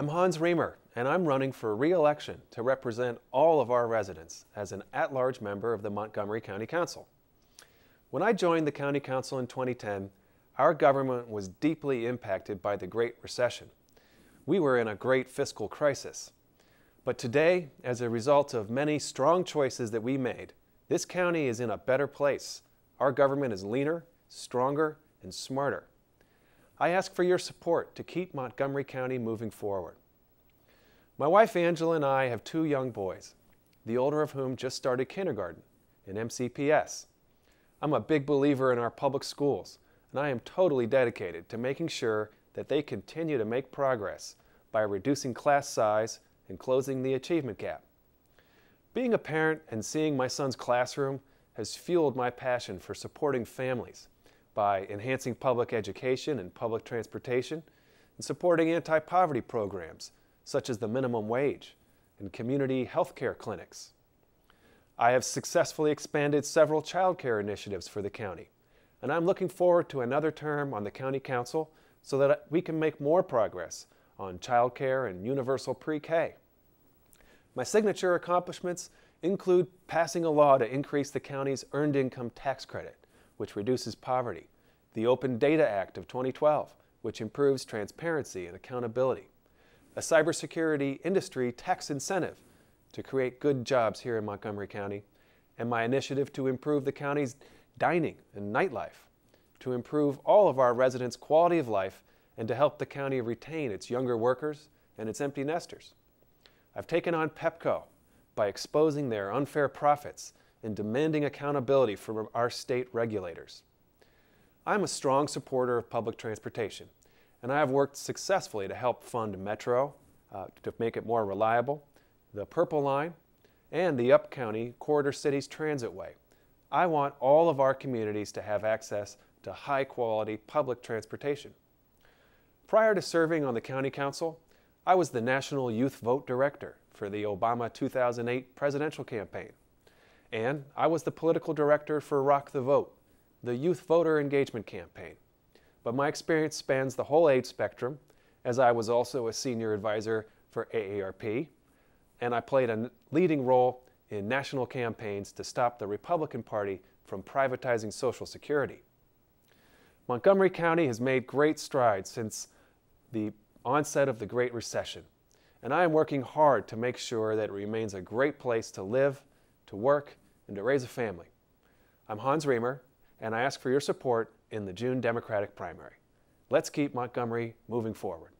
I'm Hans Reamer, and I'm running for re-election to represent all of our residents as an at-large member of the Montgomery County Council. When I joined the County Council in 2010, our government was deeply impacted by the Great Recession. We were in a great fiscal crisis. But today, as a result of many strong choices that we made, this county is in a better place. Our government is leaner, stronger, and smarter. I ask for your support to keep Montgomery County moving forward. My wife Angela and I have two young boys, the older of whom just started kindergarten in MCPS. I'm a big believer in our public schools, and I am totally dedicated to making sure that they continue to make progress by reducing class size and closing the achievement gap. Being a parent and seeing my son's classroom has fueled my passion for supporting families by enhancing public education and public transportation, and supporting anti poverty programs such as the minimum wage and community health care clinics. I have successfully expanded several child care initiatives for the county, and I'm looking forward to another term on the county council so that we can make more progress on child care and universal pre K. My signature accomplishments include passing a law to increase the county's earned income tax credit which reduces poverty, the Open Data Act of 2012, which improves transparency and accountability, a cybersecurity industry tax incentive to create good jobs here in Montgomery County, and my initiative to improve the county's dining and nightlife, to improve all of our residents' quality of life, and to help the county retain its younger workers and its empty nesters. I've taken on PEPCO by exposing their unfair profits and demanding accountability from our state regulators. I'm a strong supporter of public transportation, and I have worked successfully to help fund Metro uh, to make it more reliable, the Purple Line, and the Upcounty Corridor Cities Transit Way. I want all of our communities to have access to high quality public transportation. Prior to serving on the County Council, I was the National Youth Vote Director for the Obama 2008 presidential campaign. And I was the political director for Rock the Vote, the youth voter engagement campaign. But my experience spans the whole age spectrum, as I was also a senior advisor for AARP, and I played a leading role in national campaigns to stop the Republican Party from privatizing Social Security. Montgomery County has made great strides since the onset of the Great Recession, and I am working hard to make sure that it remains a great place to live, to work, and to raise a family. I'm Hans Reamer, and I ask for your support in the June Democratic primary. Let's keep Montgomery moving forward.